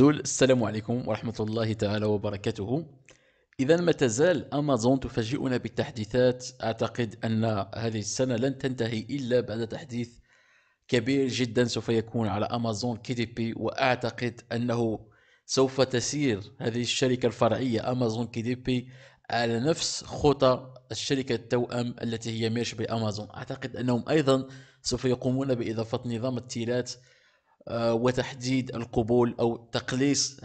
زول السلام عليكم ورحمة الله تعالى وبركاته إذا ما تزال أمازون تفاجئنا بالتحديثات أعتقد أن هذه السنة لن تنتهي إلا بعد تحديث كبير جدا سوف يكون على أمازون كي دي بي وأعتقد أنه سوف تسير هذه الشركة الفرعية أمازون كي دي بي على نفس خطى الشركة التوأم التي هي ميرش بأمازون أعتقد أنهم أيضا سوف يقومون بإضافة نظام التيلات آه، وتحديد القبول او تقليص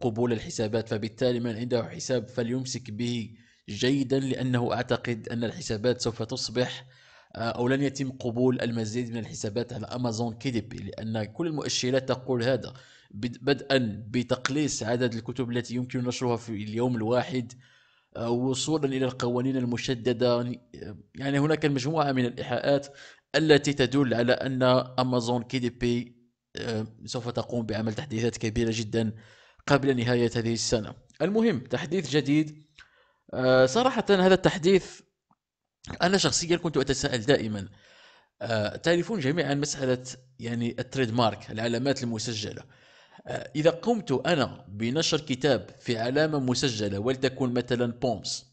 قبول الحسابات فبالتالي من عنده حساب فليمسك به جيدا لانه اعتقد ان الحسابات سوف تصبح آه، او لن يتم قبول المزيد من الحسابات على امازون كيديب لان كل المؤشرات تقول هذا بدءا بتقليص عدد الكتب التي يمكن نشرها في اليوم الواحد آه، وصولا الى القوانين المشدده يعني هناك مجموعه من الايحاءات التي تدل على ان امازون كي دي بي آه، سوف تقوم بعمل تحديثات كبيرة جدا قبل نهاية هذه السنة المهم تحديث جديد آه، صراحة هذا التحديث أنا شخصيا كنت أتساءل دائما آه، تعرفون جميعا مسألة يعني التريد مارك العلامات المسجلة إذا قمت أنا بنشر كتاب في علامة مسجلة ولتكن مثلا بومس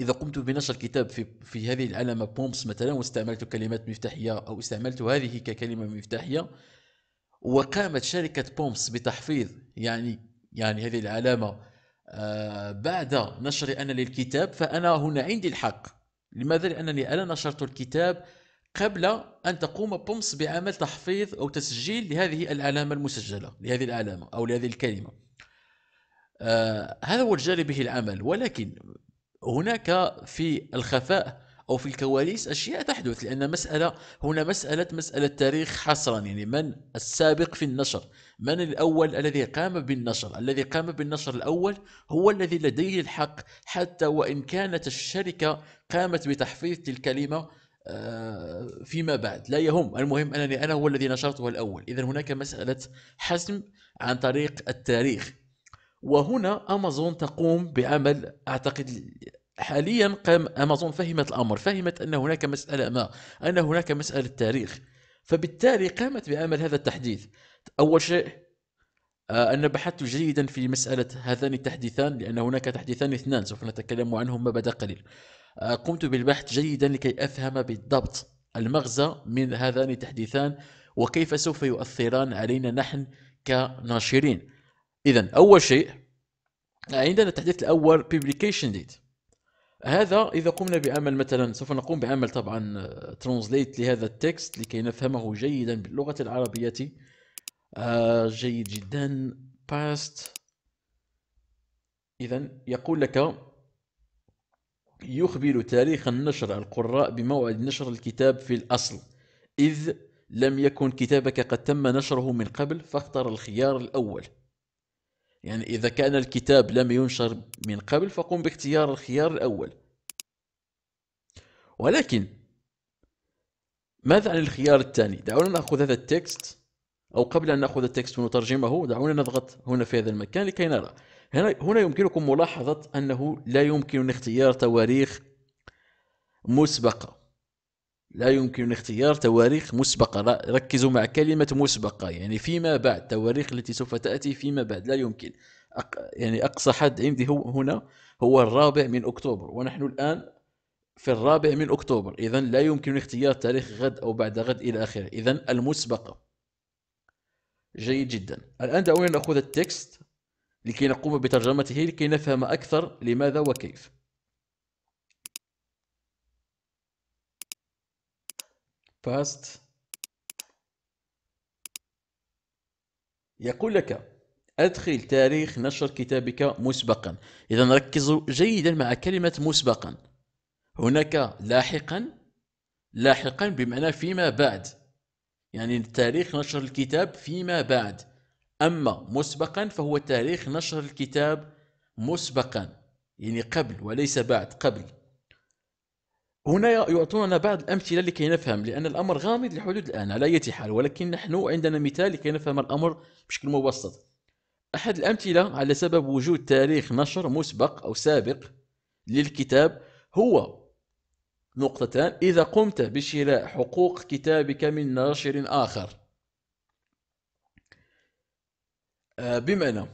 إذا قمت بنشر كتاب في, في هذه العلامة بومس مثلا واستعملت كلمات مفتاحية أو استعملت هذه ككلمة مفتاحية وقامت شركة بومس بتحفيظ يعني يعني هذه العلامة آه، بعد نشر أنا للكتاب فأنا هنا عندي الحق لماذا؟ لأنني أنا نشرت الكتاب قبل أن تقوم بومس بعمل تحفيظ أو تسجيل لهذه العلامة المسجلة لهذه العلامة أو لهذه الكلمة آه، هذا هو الجاري به العمل ولكن هناك في الخفاء أو في الكواليس أشياء تحدث لأن مسألة هنا مسألة مسألة تاريخ حصرا يعني من السابق في النشر من الأول الذي قام بالنشر الذي قام بالنشر الأول هو الذي لديه الحق حتى وإن كانت الشركة قامت بتحفيظ الكلمة آه، فيما بعد لا يهم المهم أنني أنا هو الذي نشرته الأول إذا هناك مسألة حسم عن طريق التاريخ وهنا أمازون تقوم بعمل أعتقد حاليا قام امازون فهمت الامر فهمت ان هناك مساله ما ان هناك مساله تاريخ فبالتالي قامت بعمل هذا التحديث اول شيء آه، أنا بحثت جيدا في مسألة هذان التحديثان لأن هناك تحديثان اثنان سوف نتكلم عنهما بعد قليل آه، قمت بالبحث جيدا لكي أفهم بالضبط المغزى من هذان التحديثان وكيف سوف يؤثران علينا نحن كناشرين إذا أول شيء عندنا التحديث الأول publication date هذا اذا قمنا بعمل مثلا سوف نقوم بعمل طبعا ترانزليت آه، لهذا التكست لكي نفهمه جيدا باللغه العربيه آه جيد جدا باست اذا يقول لك يخبر تاريخ النشر القراء بموعد نشر الكتاب في الاصل اذ لم يكن كتابك قد تم نشره من قبل فاختر الخيار الاول يعني إذا كان الكتاب لم ينشر من قبل فقم باختيار الخيار الأول ولكن ماذا عن الخيار الثاني دعونا نأخذ هذا التكست أو قبل أن نأخذ التكست ونترجمه دعونا نضغط هنا في هذا المكان لكي نرى هنا, هنا يمكنكم ملاحظة أنه لا يمكن اختيار تواريخ مسبقة لا يمكن اختيار تواريخ مسبقة ركزوا مع كلمة مسبقة يعني فيما بعد تواريخ التي سوف تأتي فيما بعد لا يمكن أق... يعني أقصى حد عندي هو هنا هو الرابع من أكتوبر ونحن الآن في الرابع من أكتوبر إذا لا يمكن اختيار تاريخ غد أو بعد غد إلى آخره إذا المسبقة جيد جدا الآن دعونا نأخذ التكست لكي نقوم بترجمته لكي نفهم أكثر لماذا وكيف past يقول لك أدخل تاريخ نشر كتابك مسبقا إذا ركزوا جيدا مع كلمة مسبقا هناك لاحقا لاحقا بمعنى فيما بعد يعني تاريخ نشر الكتاب فيما بعد أما مسبقا فهو تاريخ نشر الكتاب مسبقا يعني قبل وليس بعد قبل هنا يعطوننا بعض الأمثلة لكي نفهم لأن الأمر غامض لحدود الآن على أي حال ولكن نحن عندنا مثال لكي نفهم الأمر بشكل مبسط أحد الأمثلة على سبب وجود تاريخ نشر مسبق أو سابق للكتاب هو نقطتان إذا قمت بشراء حقوق كتابك من ناشر آخر آه، بمعنى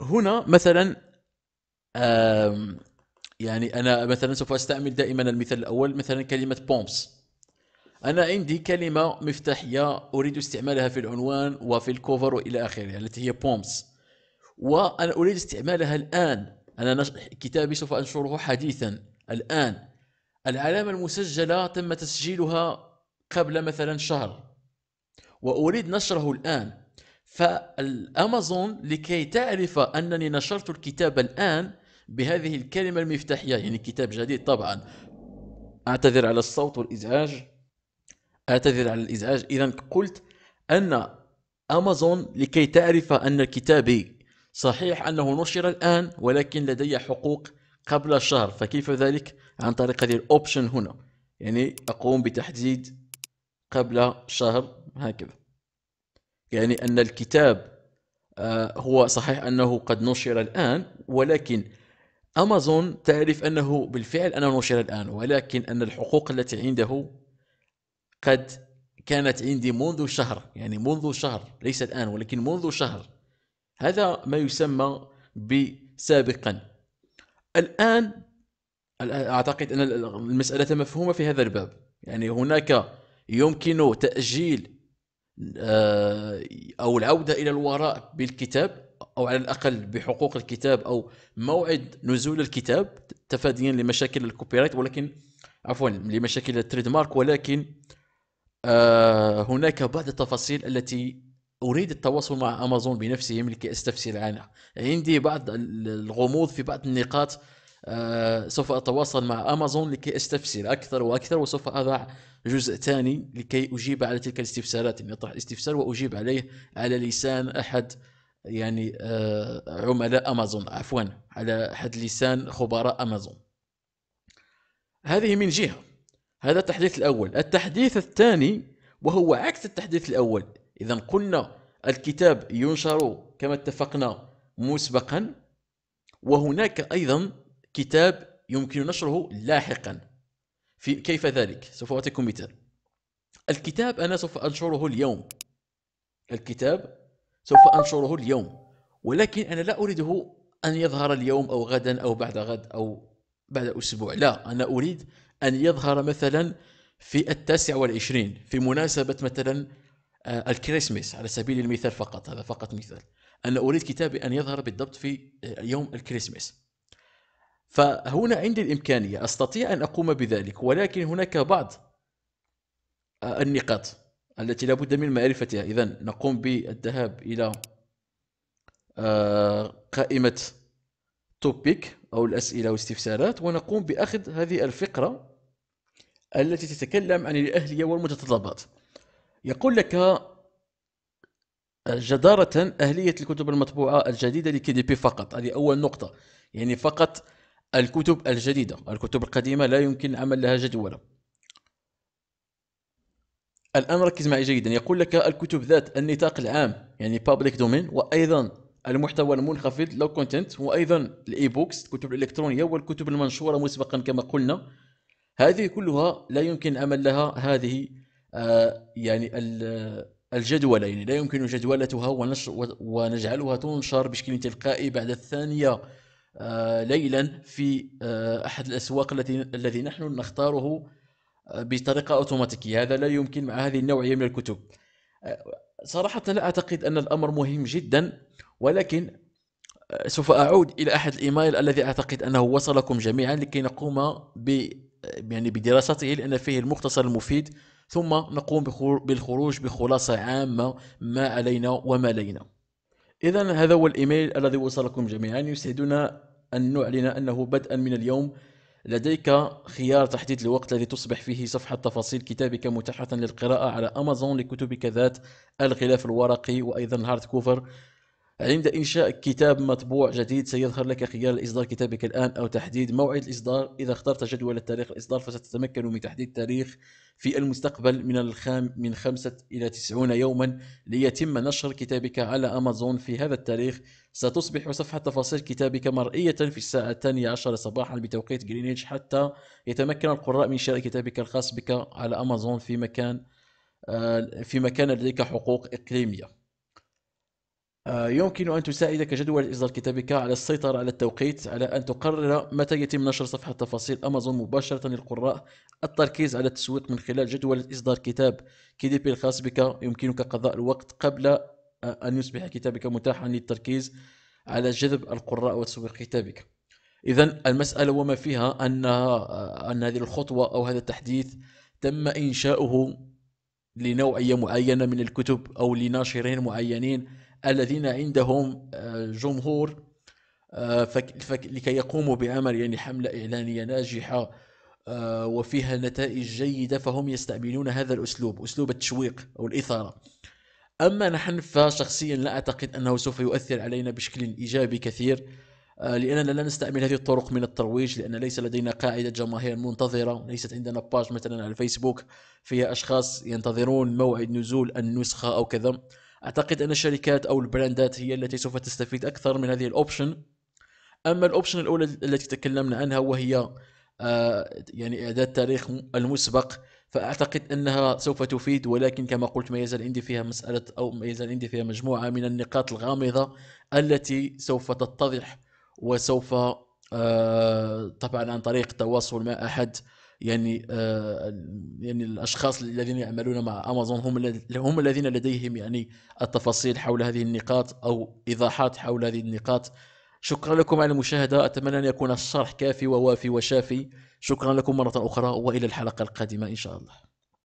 هنا مثلا يعني أنا مثلا سوف أستعمل دائما المثال الأول مثلا كلمة بومبس أنا عندي كلمة مفتاحية أريد استعمالها في العنوان وفي الكوفر وإلى آخره التي هي بومبس وأنا أريد استعمالها الآن أنا نش... كتابي سوف أنشره حديثا الآن العلامة المسجلة تم تسجيلها قبل مثلا شهر وأريد نشره الآن فالأمازون لكي تعرف أنني نشرت الكتاب الآن بهذه الكلمة المفتاحية يعني كتاب جديد طبعا أعتذر على الصوت والإزعاج أعتذر على الإزعاج إذا قلت أن أمازون لكي تعرف أن كتابي صحيح أنه نشر الآن ولكن لدي حقوق قبل الشهر فكيف ذلك عن طريق هذه الأوبشن هنا يعني أقوم بتحديد قبل شهر هكذا يعني أن الكتاب آه، هو صحيح أنه قد نشر الآن ولكن أمازون تعرف أنه بالفعل أنا نشر الآن ولكن أن الحقوق التي عنده قد كانت عندي منذ شهر يعني منذ شهر ليس الآن ولكن منذ شهر هذا ما يسمى بسابقا الآن أعتقد أن المسألة مفهومة في هذا الباب يعني هناك يمكن تأجيل آه، أو العودة إلى الوراء بالكتاب او على الاقل بحقوق الكتاب او موعد نزول الكتاب تفاديا لمشاكل الكوبي رايت ولكن عفوا لمشاكل التريد مارك ولكن آه هناك بعض التفاصيل التي اريد التواصل مع امازون بنفسهم لكي استفسر عنها عندي بعض الغموض في بعض النقاط آه، سوف اتواصل مع امازون لكي استفسر اكثر واكثر وسوف اضع جزء ثاني لكي اجيب على تلك الاستفسارات اطرح استفسار واجيب عليه على لسان احد يعني آه، عملاء امازون عفوا على حد لسان خبراء امازون هذه من جهه هذا التحديث الاول التحديث الثاني وهو عكس التحديث الاول اذا قلنا الكتاب ينشر كما اتفقنا مسبقا وهناك ايضا كتاب يمكن نشره لاحقا في كيف ذلك سوف اعطيكم مثال الكتاب انا سوف انشره اليوم الكتاب سوف أنشره اليوم ولكن أنا لا أريده أن يظهر اليوم أو غدا أو بعد غد أو بعد أسبوع لا أنا أريد أن يظهر مثلا في التاسع والعشرين في مناسبة مثلا آه، الكريسماس على سبيل المثال فقط هذا فقط مثال أنا أريد كتابي أن يظهر بالضبط في آه، يوم الكريسماس فهنا عندي الإمكانية أستطيع أن أقوم بذلك ولكن هناك بعض آه، النقاط التي لا بد من معرفتها إذا نقوم بالذهاب إلى آه، قائمة توبيك أو الأسئلة والاستفسارات ونقوم بأخذ هذه الفقرة التي تتكلم عن الأهلية والمتطلبات يقول لك جدارة أهلية الكتب المطبوعة الجديدة لكي دي بي فقط هذه أول نقطة يعني فقط الكتب الجديدة الكتب القديمة لا يمكن عمل لها جدولا الآن ركز معي جيدا يقول لك الكتب ذات النطاق العام يعني public domain وأيضا المحتوى المنخفض لو كونتنت وأيضا الإي بوكس الكتب الإلكترونية والكتب المنشورة مسبقا كما قلنا هذه كلها لا يمكن عمل لها هذه آه يعني الجدول يعني لا يمكن جدولتها ونشر ونجعلها تنشر بشكل تلقائي بعد الثانية آه ليلا في آه أحد الأسواق التي الذي نحن نختاره بطريقه اوتوماتيكيه هذا لا يمكن مع هذه النوعيه من الكتب أه، صراحه لا اعتقد ان الامر مهم جدا ولكن أه، سوف اعود الى احد الايميل الذي اعتقد انه وصلكم جميعا لكي نقوم ب يعني بدراسته لان فيه المختصر المفيد ثم نقوم بالخروج بخلاصه عامه ما علينا وما لينا اذا هذا هو الايميل الذي وصلكم جميعا يسعدنا ان نعلن انه بدءا من اليوم لديك خيار تحديد الوقت الذي تصبح فيه صفحة تفاصيل كتابك متاحة للقراءة على أمازون لكتبك ذات الغلاف الورقي وأيضا الهارد كوفر عند إنشاء كتاب مطبوع جديد سيظهر لك خيار إصدار كتابك الآن أو تحديد موعد الإصدار إذا اخترت جدول تاريخ الإصدار فستتمكن من تحديد تاريخ في المستقبل من الخام من خمسة إلى تسعون يوما ليتم نشر كتابك على أمازون في هذا التاريخ ستصبح صفحة تفاصيل كتابك مرئية في الساعة الثانية عشر صباحا بتوقيت جرينيتش حتى يتمكن القراء من شراء كتابك الخاص بك على أمازون في مكان آه، في مكان لديك حقوق إقليمية آه، يمكن أن تساعدك جدول إصدار كتابك على السيطرة على التوقيت على أن تقرر متى يتم نشر صفحة تفاصيل أمازون مباشرة للقراء التركيز على التسويق من خلال جدول إصدار كتاب كي بي الخاص بك يمكنك قضاء الوقت قبل آه، أن يصبح كتابك متاحا للتركيز على جذب القراء وتسويق كتابك إذا المسألة وما فيها أن آه، أن هذه الخطوة أو هذا التحديث تم إنشاؤه لنوعية معينة من الكتب أو لناشرين معينين الذين عندهم آه، جمهور آه، لكي يقوموا بعمل يعني حملة إعلانية ناجحة آه، وفيها نتائج جيدة فهم يستعملون هذا الأسلوب أسلوب التشويق أو الإثارة أما نحن فشخصيا لا أعتقد أنه سوف يؤثر علينا بشكل إيجابي كثير لأننا لا نستعمل هذه الطرق من الترويج لأن ليس لدينا قاعدة جماهير منتظرة ليست عندنا باج مثلا على الفيسبوك فيها أشخاص ينتظرون موعد نزول النسخة أو كذا اعتقد ان الشركات او البراندات هي التي سوف تستفيد اكثر من هذه الاوبشن اما الاوبشن الاولى التي تكلمنا عنها وهي آه، يعني اعداد تاريخ المسبق فاعتقد انها سوف تفيد ولكن كما قلت ما يزال عندي فيها مساله او ما يزال عندي فيها مجموعه من النقاط الغامضه التي سوف تتضح وسوف آه، طبعا عن طريق التواصل مع احد يعني آه، يعني الاشخاص الذين يعملون مع امازون هم هم الذين لديهم يعني التفاصيل حول هذه النقاط او ايضاحات حول هذه النقاط شكرا لكم على المشاهده اتمنى ان يكون الشرح كافي ووافي وشافي شكرا لكم مره اخرى والى الحلقه القادمه ان شاء الله